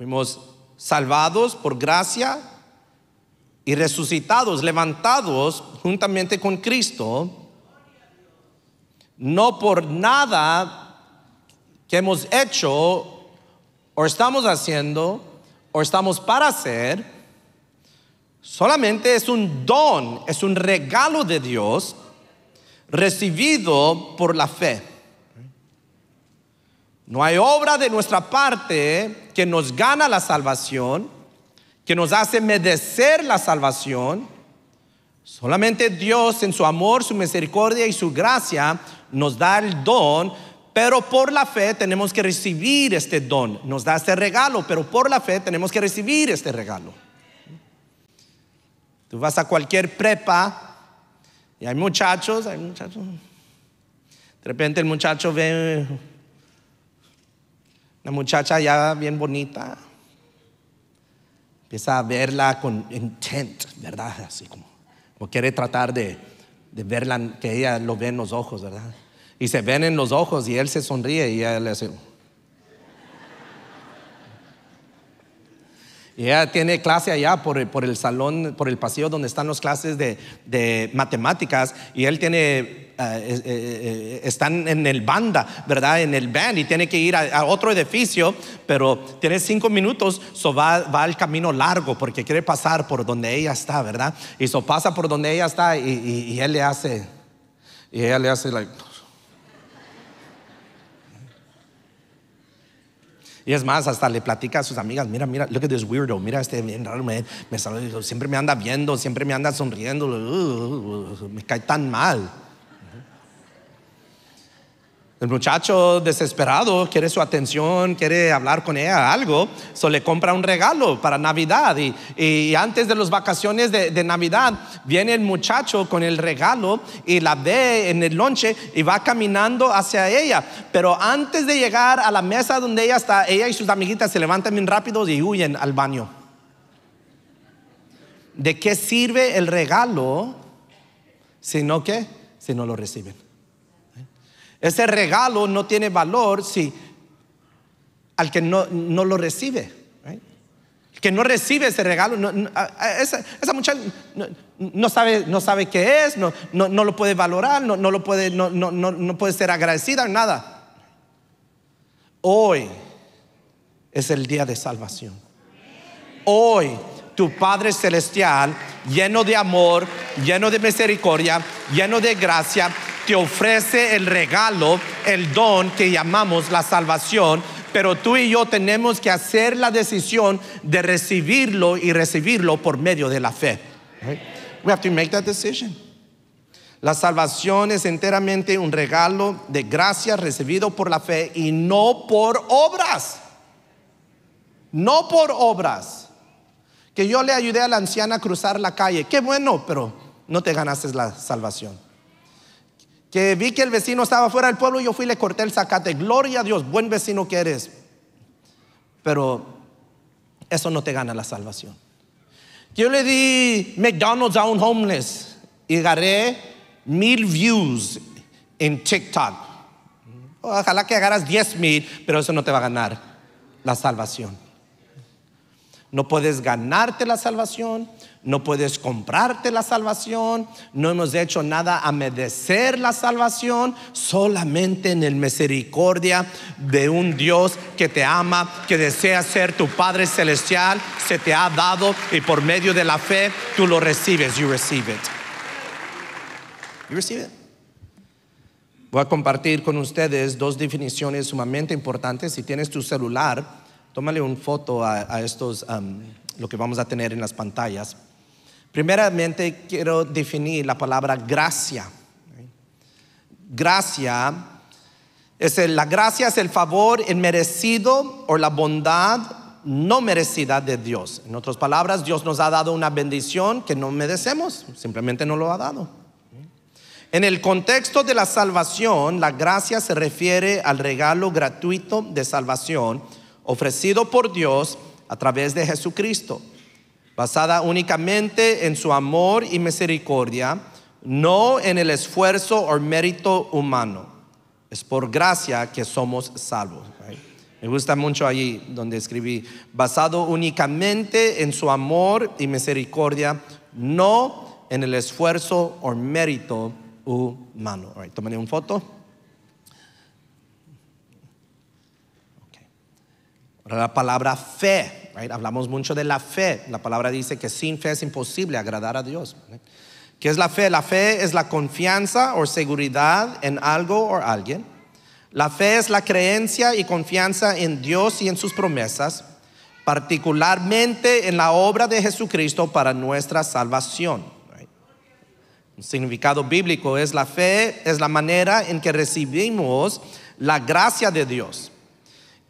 Fuimos salvados por gracia y resucitados, levantados juntamente con Cristo, no por nada que hemos hecho o estamos haciendo o estamos para hacer, solamente es un don, es un regalo de Dios recibido por la fe. No hay obra de nuestra parte que nos gana la salvación, que nos hace merecer la salvación. Solamente Dios en su amor, su misericordia y su gracia nos da el don, pero por la fe tenemos que recibir este don. Nos da este regalo, pero por la fe tenemos que recibir este regalo. Tú vas a cualquier prepa y hay muchachos, hay muchachos. De repente el muchacho ve la muchacha ya bien bonita. Empieza a verla con intent, ¿verdad? Así como, quiere tratar de, de verla, que ella lo ve en los ojos, ¿verdad? Y se ven en los ojos y él se sonríe y ella le hace. Y ella tiene clase allá por, por, el salón, por el pasillo donde están las clases de, de matemáticas. Y él tiene, eh, eh, eh, están en el banda, ¿verdad? En el van y tiene que ir a, otro edificio, pero tiene cinco minutos, so va, va, al camino largo porque quiere pasar por donde ella está, ¿verdad? Y so pasa por donde ella está y, y él le hace, y ella le hace, like, Y es más, hasta le platica a sus amigas, mira, mira, look at this weirdo, mira este bien raro, me, siempre me anda viendo, siempre me anda sonriendo, uh, uh, uh, me cae tan mal. El muchacho desesperado quiere su atención, quiere hablar con ella algo, so le compra un regalo para Navidad. Y, antes de las vacaciones de, Navidad, viene el muchacho con el regalo y la ve en el lonche y va caminando hacia ella. Pero antes de llegar a la mesa donde ella está, ella y sus amiguitas se levantan muy rápido y huyen al baño. ¿De qué sirve el regalo? no, que, si no lo reciben. Ese regalo no tiene valor si al que no, lo recibe. que no recibe ese regalo, esa, muchacha no, sabe, no sabe qué es, no, lo puede valorar, no, lo puede, no puede ser agradecida, nada. Hoy es el día de salvación. Hoy tu Padre Celestial, lleno de amor, lleno de misericordia, lleno de gracia, ofrece el regalo, el don que llamamos la salvación, pero tú y yo tenemos que hacer la decisión de recibirlo y recibirlo por medio de la fe. We have to make that decision. La salvación es enteramente un regalo de gracia recibido por la fe y no por obras. No por obras. Que yo le ayudé a la anciana a cruzar la calle. Qué bueno, pero no te ganaste la salvación que vi que el vecino estaba fuera del pueblo y yo fui y le corté el zacate. Gloria a Dios, buen vecino que eres. Pero eso no te gana la salvación. Yo le di McDonald's a un homeless y agarré mil views en TikTok. Ojalá que agarras diez mil, pero eso no te va a ganar la salvación. No puedes ganarte la salvación, no puedes comprarte la salvación, no hemos hecho nada a merecer la salvación, solamente en el misericordia de un Dios que te ama, que desea ser tu Padre celestial, se te ha dado y por medio de la fe tú lo recibes. You receive it. You receive it. Voy a compartir con ustedes dos definiciones sumamente importantes. Si tienes tu celular, tómale una foto a, estos, um, lo que vamos a tener en las pantallas. Primeramente quiero definir la palabra gracia. Gracia es la gracia es el favor inmerecido o la bondad no merecida de Dios. En otras palabras, Dios nos ha dado una bendición que no merecemos, simplemente no lo ha dado. En el contexto de la salvación, la gracia se refiere al regalo gratuito de salvación ofrecido por Dios a través de Jesucristo, basada únicamente en su amor y misericordia, no en el esfuerzo o mérito humano. Es por gracia que somos salvos. Me gusta mucho allí donde escribí, basado únicamente en su amor y misericordia, no en el esfuerzo o mérito humano. tomen una foto. La palabra fe, hablamos mucho de la fe. La palabra dice que sin fe es imposible agradar a Dios. ¿Qué es la fe? La fe es la confianza o seguridad en algo o alguien. La fe es la creencia y confianza en Dios y en sus promesas, particularmente en la obra de Jesucristo para nuestra salvación. Un significado bíblico es la fe, es la manera en que recibimos la gracia de Dios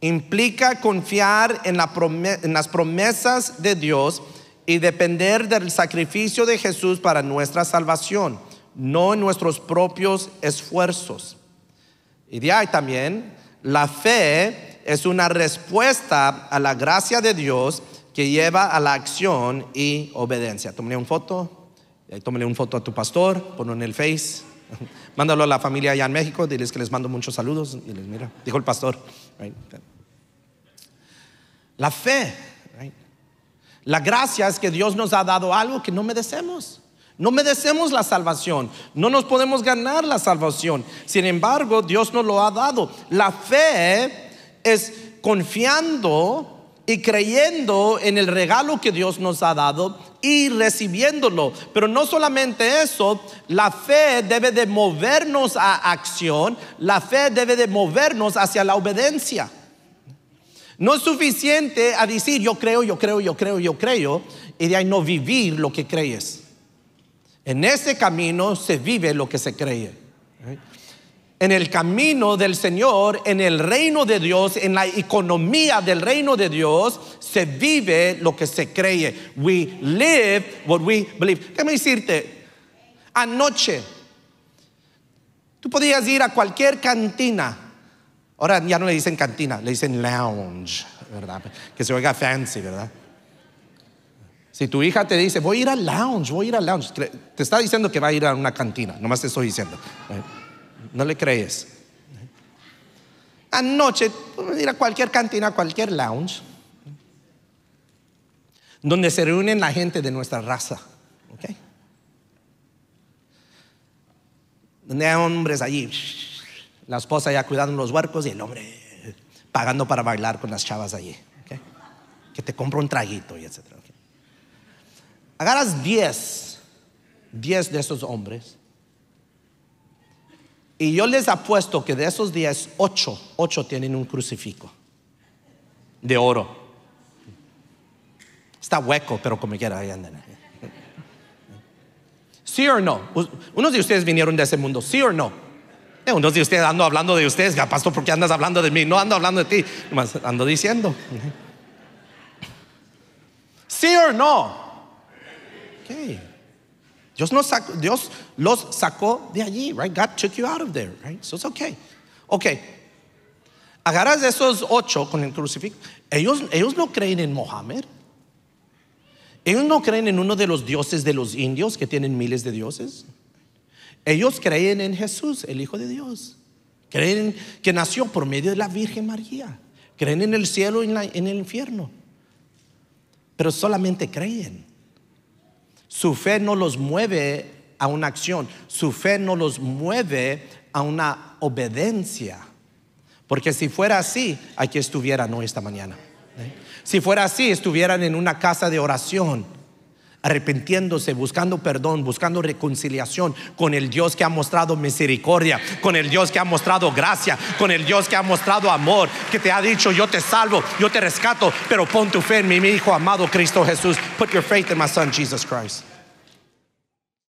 Implica confiar en, las promesas de Dios y depender del sacrificio de Jesús para nuestra salvación, no en nuestros propios esfuerzos. Y de ahí también, la fe es una respuesta a la gracia de Dios que lleva a la acción y obediencia. Tómale un foto, tómale un foto a tu pastor, ponlo en el face. Mándalo a la familia allá en México, diles que les mando muchos saludos. les mira, dijo el pastor. La fe. La gracia es que Dios nos ha dado algo que no merecemos. No merecemos la salvación, no nos podemos ganar la salvación. Sin embargo, Dios nos lo ha dado. La fe es confiando y creyendo en el regalo que Dios nos ha dado y recibiéndolo. Pero no solamente eso, la fe debe de movernos a acción, la fe debe de movernos hacia la obediencia. No es suficiente a decir yo creo, yo creo, yo creo, yo creo, y de ahí no vivir lo que crees. En ese camino se vive lo que se cree en el camino del Señor, en el reino de Dios, en la economía del reino de Dios, se vive lo que se cree. We live what we believe. Déjame decirte, anoche tú podías ir a cualquier cantina. Ahora ya no le dicen cantina, le dicen lounge, ¿verdad? Que se oiga fancy, ¿verdad? Si tu hija te dice, voy a ir al lounge, voy a ir al lounge, te está diciendo que va a ir a una cantina, nomás te estoy diciendo. ¿verdad? no le crees. Anoche, pues, ir a cualquier cantina, cualquier lounge, donde se reúnen la gente de nuestra raza. Donde hay hombres allí, la esposa ya cuidando los huercos y el hombre pagando para bailar con las chavas allí. Que te compra un traguito y etc. Agarras 10, 10 de esos hombres y yo les apuesto que de esos 10, 8, 8 tienen un crucifijo de oro. Está hueco, pero como quiera, ahí andan. ¿Sí o no? Unos de ustedes vinieron de ese mundo, ¿sí o no? Eh, unos de ustedes ando hablando de ustedes, pastor, qué andas hablando de mí? No ando hablando de ti, nomás ando diciendo. ¿Sí o no? Dios, sacó, Dios los sacó de allí, right? God took you out of there, right? So it's okay. Okay. Agarras esos ocho con el crucifijo. Ellos, ellos no creen en Mohammed. Ellos no creen en uno de los dioses de los indios que tienen miles de dioses. Ellos creen en Jesús, el Hijo de Dios. Creen que nació por medio de la Virgen María. Creen en el cielo y en el infierno. Pero solamente creen. Su fe no los mueve a una acción, su fe no los mueve a una obediencia. Porque si fuera así, aquí estuvieran hoy esta mañana. ¿Eh? Si fuera así, estuvieran en una casa de oración arrepintiéndose, buscando perdón, buscando reconciliación con el Dios que ha mostrado misericordia, con el Dios que ha mostrado gracia, con el Dios que ha mostrado amor, que te ha dicho, yo te salvo, yo te rescato, pero pon tu fe en mi hijo amado Cristo Jesús. Put your faith in my son Jesus Christ.